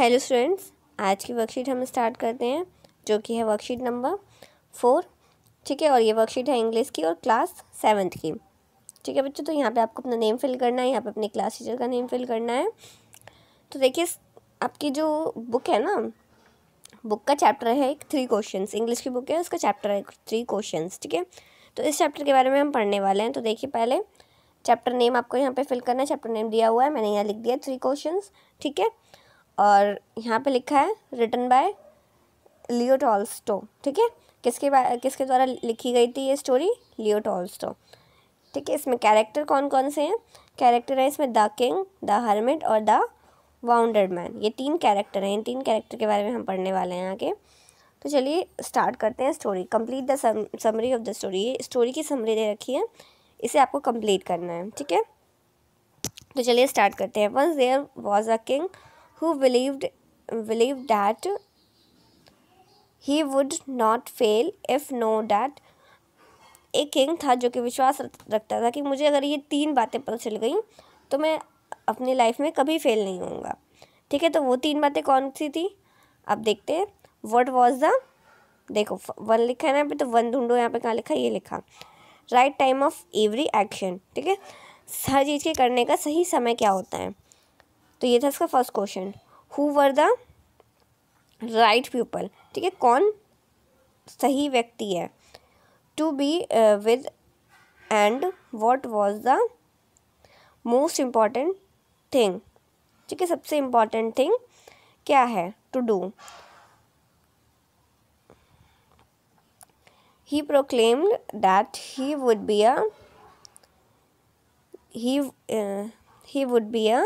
hello students आज की worksheet हम स्टार्ट करते हैं जो कि है वर्कशीट नंबर फोर ठीक है और ये वर्कशीट है इंग्लिश की और क्लास सेवन्थ की ठीक है बच्चों तो यहाँ पे आपको अपना नेम फिल करना है यहाँ पे अपने क्लास टीचर का नेम फिल करना है तो देखिए आपकी जो बुक है ना बुक का चैप्टर है एक थ्री क्वेश्चन इंग्लिश की बुक है उसका चैप्टर है थ्री क्वेश्चन ठीक है तो इस चैप्टर के बारे में हम पढ़ने वाले हैं तो देखिए पहले चैप्टर नेम आपको यहाँ पे फिल करना है चैप्टर नेम दिया हुआ है मैंने यहाँ लिख दिया थ्री क्वेश्चन ठीक है और यहाँ पे लिखा है रिटर्न बाय लियो टॉल्स्टो ठीक है किसके किसके द्वारा लिखी गई थी ये स्टोरी लियो टॉल्स्टो ठीक है इसमें कैरेक्टर कौन कौन से हैं कैरेक्टर है इसमें द किंग द हर्मिट और द वाउंडेड मैन ये तीन कैरेक्टर हैं इन तीन कैरेक्टर के बारे में हम पढ़ने वाले हैं आगे तो चलिए स्टार्ट करते हैं story complete the summary of the story ये स्टोरी की समरी दे रखी है इसे आपको कंप्लीट करना है ठीक है तो चलिए स्टार्ट करते हैं once there was a king who believed believed that he would not fail if know that एक किंग था जो कि विश्वास रखता था कि मुझे अगर ये तीन बातें पता चल गई तो मैं अपनी लाइफ में कभी फेल नहीं होऊंगा ठीक है तो वो तीन बातें कौन सी थी अब देखते हैं वट वॉज द देखो वन लिखा है ना यहाँ तो वन ढूंढो यहाँ पे कहाँ लिखा ये लिखा right time of every action ठीक है हर चीज़ के करने का सही समय क्या होता है तो ये था इसका first question who were the right people ठीक है कौन सही व्यक्ति है to be with and what was the most important thing ठीक है सबसे इम्पॉर्टेंट थिंग क्या है to do he proclaimed that he would be a he uh, he would be a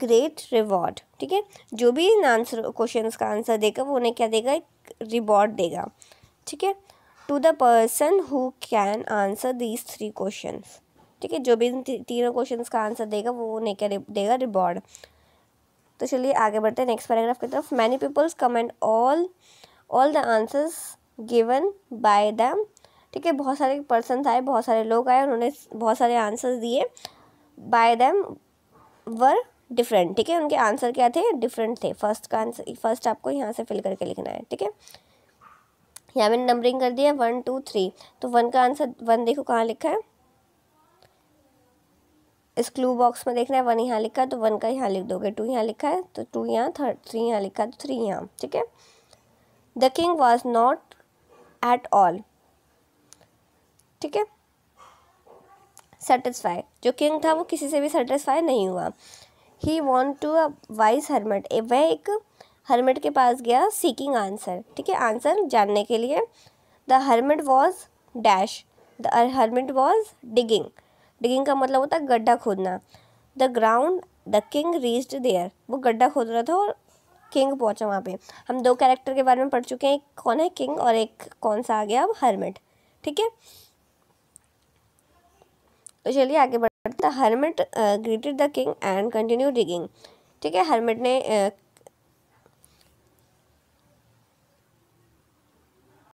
great reward ठीक है जो भी इन आंसर क्वेश्चन का आंसर देगा वो उन्हें क्या देगा एक रिवॉर्ड देगा ठीक है to the person who can answer these three question ठीक है जो भी इन तीनों क्वेश्चन का आंसर देगा वो उन्हें क्या देगा रिवॉर्ड तो चलिए आगे बढ़ते हैं नेक्स्ट पैराग्राफ की तरफ many peoples comment all all the answers given by them ठीक है बहुत सारे पर्सन आए बहुत सारे लोग आए उन्होंने बहुत सारे आंसर्स दिए बाय दैम वर डिफरेंट ठीक है उनके आंसर क्या थे डिफरेंट थे फर्स्ट का आंसर फर्स्ट आपको यहाँ से फिल करके लिखना है ठीक है यहाँ मैंने नंबरिंग कर दिया वन टू थ्री तो वन का आंसर वन देखो कहाँ लिखा है इस क्लू बॉक्स में देखना है वन यहाँ लिखा है तो वन का यहाँ लिख दोगे टू यहाँ लिखा है तो टू यहाँ थर्ड थ्री यहाँ लिखा है तो थ्री यहाँ ठीक है the king was not at all ठीक है सेटिस्फाई जो किंग था वो किसी से भी सेटिस्फाई नहीं हुआ he want to a wise hermit वह एक हरमेट के पास गया सीकिंग आंसर ठीक है आंसर जानने के लिए the hermit was dash the hermit was digging digging का मतलब होता है गड्ढा खोदना the ground the king reached there वो गड्ढा खोद रहा था और किंग पहुंचा वहाँ पे हम दो कैरेक्टर के बारे में पढ़ चुके हैं एक कौन है किंग और एक कौन सा आ गया अब हरमेट ठीक है तो चलिए आगे बढ़ the hermit greeted the king and continue digging ठीक है हर्मिट ने uh,